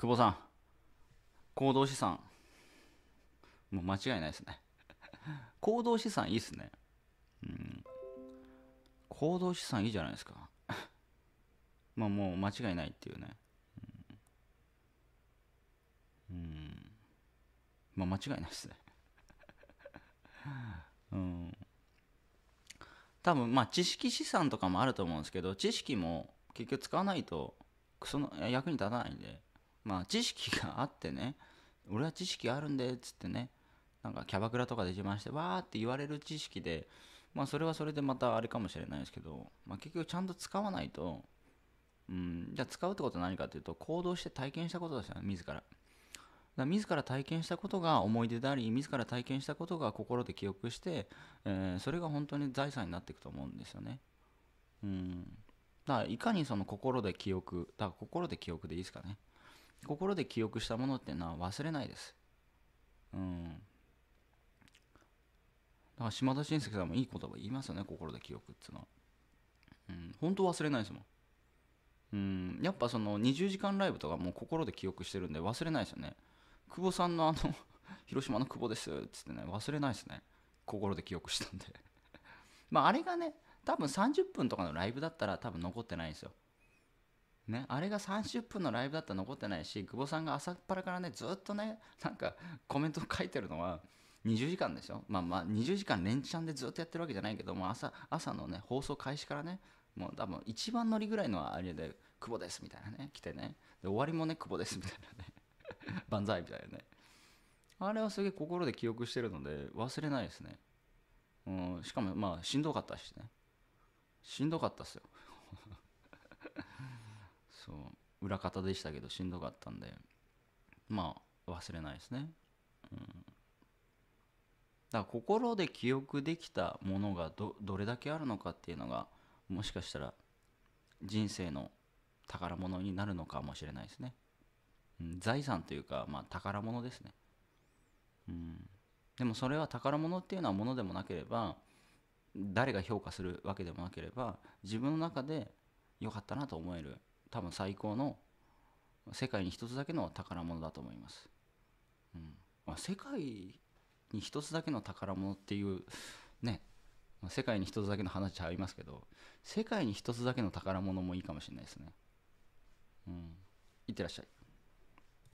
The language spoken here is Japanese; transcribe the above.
久保さん、行動資産、もう間違いないですね。行動資産いいっすね。うん。行動資産いいじゃないですか。まあもう間違いないっていうね。うん。うん、まあ間違いないっすね。うん。多分まあ知識資産とかもあると思うんですけど、知識も結局使わないと、その役に立たないんで。まあ知識があってね俺は知識あるんでっつってねなんかキャバクラとかで自慢してわーって言われる知識でまあそれはそれでまたあれかもしれないですけど、まあ、結局ちゃんと使わないと、うん、じゃあ使うってことは何かっていうと行動して体験したことですよね自ら。だ自ら体験したことが思い出であり自ら体験したことが心で記憶して、えー、それが本当に財産になっていくと思うんですよね。うん、だからいかにその心で記憶だから心で記憶でいいですかね。心で記憶したものっていうのは忘れないです。うん。だから島田紳介さんもいい言葉言いますよね、心で記憶っていうのは。うん、本当忘れないですもん。うん、やっぱその20時間ライブとかもう心で記憶してるんで忘れないですよね。久保さんのあの 広島の久保ですっつってね、忘れないですね。心で記憶したんで まああれがね、多分30分とかのライブだったら多分残ってないんですよ。ね、あれが30分のライブだったら残ってないし久保さんが朝っぱらからねずっとねなんかコメント書いてるのは20時間でしょまあまあ20時間連チャンでずっとやってるわけじゃないけども朝朝のね放送開始からねもう多分一番乗りぐらいのあれで「久保です」みたいなね来てねで終わりもね「久保です」みたいなね 万歳みたいなねあれはすげえ心で記憶してるので忘れないですねうんしかもまあしんどかったしねしんどかったっすよそう裏方でしたけどしんどかったんでまあ忘れないですね、うん、だから心で記憶できたものがどどれだけあるのかっていうのがもしかしたら人生の宝物になるのかもしれないですね、うん、財産というかまあ宝物ですね、うん、でもそれは宝物っていうのはものでもなければ誰が評価するわけでもなければ自分の中で良かったなと思える多分最高の世界に一つだけの宝物だと思います、うん、まあ、世界に一つだけの宝物っていうね世界に一つだけの話ちゃいますけど世界に一つだけの宝物もいいかもしれないですねうんいってらっしゃい